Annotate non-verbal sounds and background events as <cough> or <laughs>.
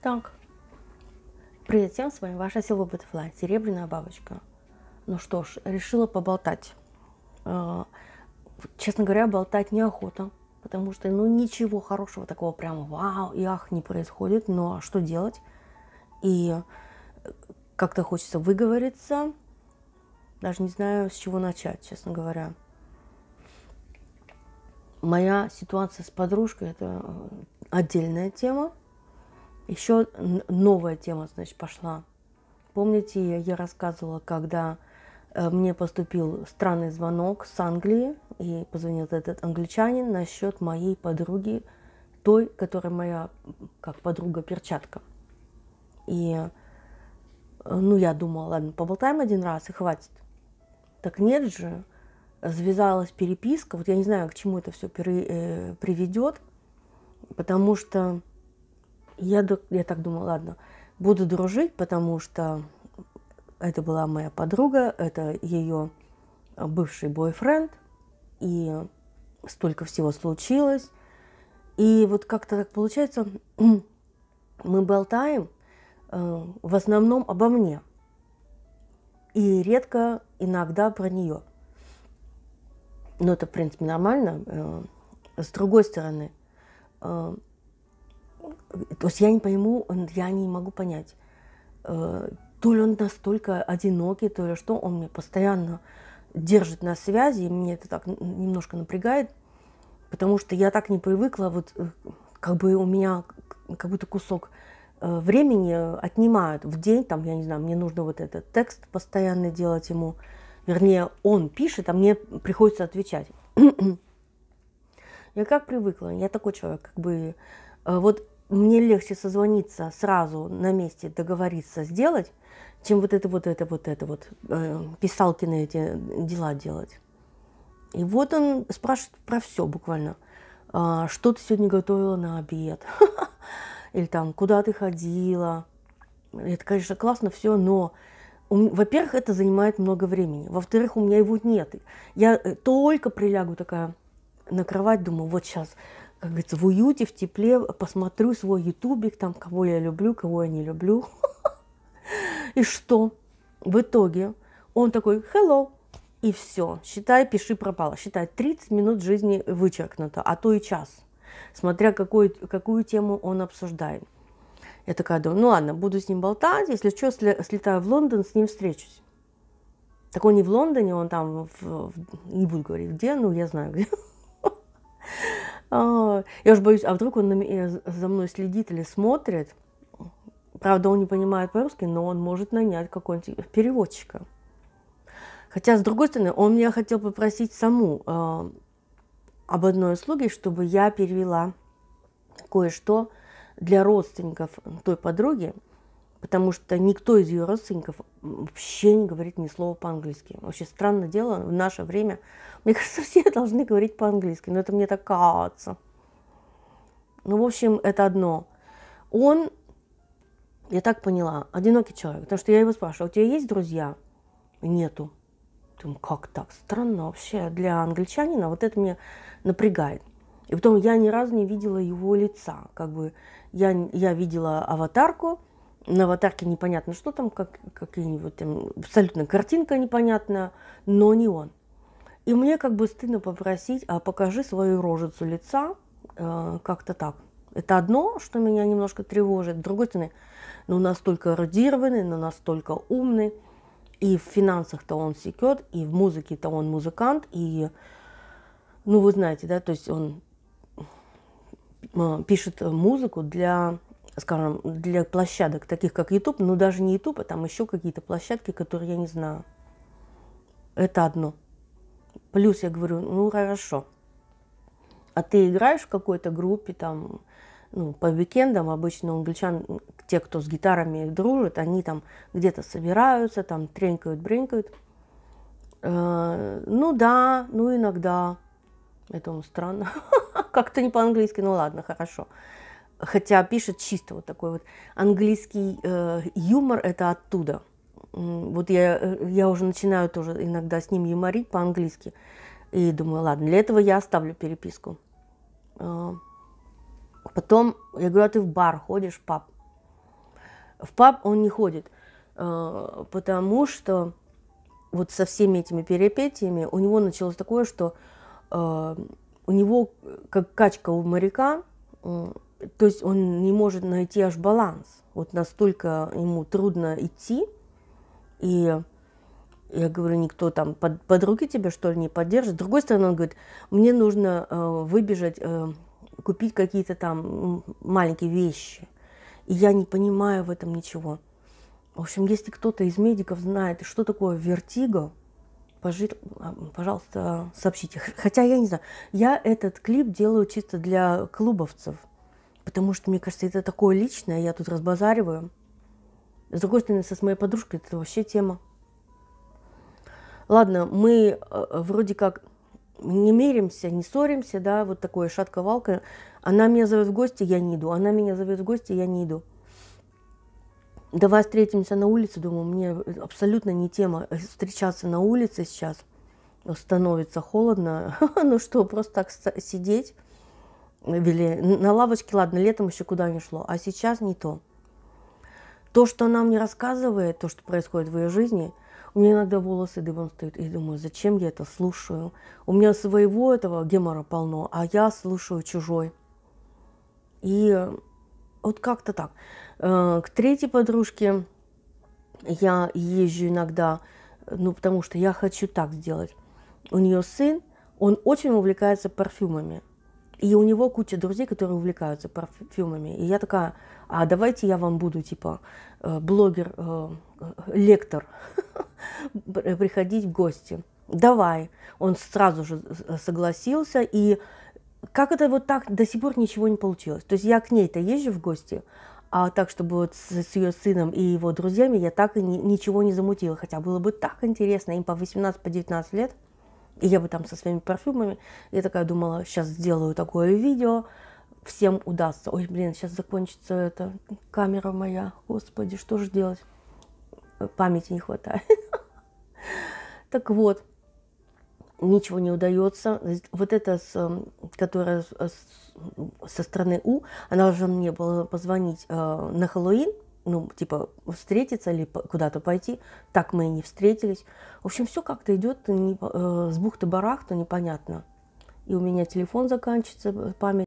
Так, привет всем, с вами ваша Сила Баттерфлай, Серебряная бабочка. Ну что ж, решила поболтать. А, честно говоря, болтать неохота, потому что ну ничего хорошего такого прям вау и ах не происходит, но ну, а что делать? И э, как-то хочется выговориться, даже не знаю, с чего начать, честно говоря. Моя ситуация с подружкой – это э, отдельная тема. Еще новая тема, значит, пошла. Помните, я рассказывала, когда э, мне поступил странный звонок с Англии, и позвонил этот англичанин насчет моей подруги, той, которая моя, как подруга, перчатка. И, э, ну, я думала, ладно, поболтаем один раз и хватит. Так нет же, связалась переписка, вот я не знаю, к чему это все при, э, приведет, потому что я, я так думала, ладно, буду дружить, потому что это была моя подруга, это ее бывший бойфренд, и столько всего случилось. И вот как-то так получается, <clears throat> мы болтаем э, в основном обо мне, и редко иногда про нее. Но это, в принципе, нормально. Э, с другой стороны, э, то есть я не пойму, я не могу понять, э, то ли он настолько одинокий, то ли что, он мне постоянно держит на связи, и мне это так немножко напрягает, потому что я так не привыкла, вот э, как бы у меня как будто кусок э, времени отнимают в день, там, я не знаю, мне нужно вот этот текст постоянно делать ему, вернее, он пишет, а мне приходится отвечать. <clears throat> я как привыкла, я такой человек, как бы, вот мне легче созвониться сразу на месте, договориться, сделать, чем вот это вот это вот это вот э, на эти дела делать. И вот он спрашивает про все буквально. А, что ты сегодня готовила на обед? <laughs> Или там, куда ты ходила? Это, конечно, классно все, но, во-первых, это занимает много времени. Во-вторых, у меня его нет. Я э, только прилягу такая на кровать, думаю, вот сейчас как говорится, в уюте, в тепле, посмотрю свой ютубик, там, кого я люблю, кого я не люблю. <laughs> И что? В итоге он такой, hello, и все. Считай, пиши, пропало. Считай, 30 минут жизни вычеркнуто, а то и час. Смотря какую, какую тему он обсуждает. Я такая думаю, ну ладно, буду с ним болтать, если что, слетаю в Лондон, с ним встречусь. Так он не в Лондоне, он там, в, в, не буду говорить где, ну я знаю где. <laughs> А, я уж боюсь, а вдруг он э, за мной следит или смотрит. Правда, он не понимает по-русски, но он может нанять какого-нибудь переводчика. Хотя, с другой стороны, он меня хотел попросить саму э, об одной услуге, чтобы я перевела кое-что для родственников той подруги, потому что никто из ее родственников вообще не говорит ни слова по-английски. Вообще странное дело, в наше время, мне <laughs> кажется, все должны говорить по-английски, но это мне так кажется. Ну, в общем, это одно. Он, я так поняла, одинокий человек, потому что я его спрашивала, у тебя есть друзья? Нету. Думаю, как так? Странно вообще для англичанина. Вот это меня напрягает. И потом я ни разу не видела его лица. Как бы я, я видела аватарку, на аватарке непонятно, что там, как, какие-нибудь там, абсолютно картинка непонятная, но не он. И мне как бы стыдно попросить, а покажи свою рожицу лица, э, как-то так. Это одно, что меня немножко тревожит. другой стороны, ну настолько эрудированный, но ну, настолько умный. И в финансах-то он секет, и в музыке-то он музыкант, и, ну вы знаете, да, то есть он э, пишет музыку для скажем, для площадок, таких как YouTube, но ну, даже не YouTube, а там еще какие-то площадки, которые я не знаю. Это одно. Плюс я говорю, ну хорошо. А ты играешь в какой-то группе, там, ну, по уикендам обычно англичан, те, кто с гитарами дружит, они там где-то собираются, там тренькают, бренькают. Э, ну да, ну иногда. Это он странно. <laughs> Как-то не по-английски, ну ладно, хорошо. Э, хотя пишет чисто вот такой вот английский э, юмор, это оттуда. Вот я, э, я уже начинаю тоже иногда с ним юморить по-английски. И думаю, ладно, для этого я оставлю переписку. А, потом я говорю, а ты в бар ходишь, пап? В паб он не ходит, а, потому что вот со всеми этими перипетиями у него началось такое, что а, у него, э, как качка у моряка, то есть он не может найти аж баланс. Вот настолько ему трудно идти. И я говорю, никто там, под, руки тебя что ли не поддержит. С другой стороны, он говорит, мне нужно э, выбежать, э, купить какие-то там маленькие вещи. И я не понимаю в этом ничего. В общем, если кто-то из медиков знает, что такое вертиго, пожи, пожалуйста, сообщите. Хотя я не знаю, я этот клип делаю чисто для клубовцев. Потому что, мне кажется, это такое личное, я тут разбазариваю. С другой стороны, со моей подружкой это вообще тема. Ладно, мы э, вроде как не меримся, не ссоримся, да, вот такое шатковалка. Она меня зовет в гости, я не иду. Она меня зовет в гости, я не иду. Давай встретимся на улице, думаю, мне абсолютно не тема э, встречаться на улице сейчас. Становится холодно, <laughs> ну что, просто так сидеть вели. На лавочке, ладно, летом еще куда не шло, а сейчас не то. То, что она мне рассказывает, то, что происходит в ее жизни, у меня иногда волосы дыбом стоят. И думаю, зачем я это слушаю? У меня своего этого гемора полно, а я слушаю чужой. И вот как-то так. Э, к третьей подружке я езжу иногда, ну, потому что я хочу так сделать. У нее сын, он очень увлекается парфюмами. И у него куча друзей, которые увлекаются парфюмами. И я такая, а давайте я вам буду, типа, э, блогер, э, э, лектор, <laughs> приходить в гости. Давай. Он сразу же согласился. И как это вот так до сих пор ничего не получилось? То есть я к ней-то езжу в гости, а так, чтобы вот с, с ее сыном и его друзьями я так и ни, ничего не замутила. Хотя было бы так интересно им по 18-19 по лет – и я бы там со своими парфюмами, я такая думала, сейчас сделаю такое видео, всем удастся. Ой, блин, сейчас закончится эта камера моя. Господи, что же делать? Памяти не хватает. <laughs> Так вот, ничего не удается. Вот эта, эм, которая со стороны У, она уже мне была позвонить э, на Хэллоуин – ну, типа, встретиться или куда-то пойти. Так мы и не встретились. В общем, все как-то идет не, э, с бухты-барахта непонятно. И у меня телефон заканчивается, э, память.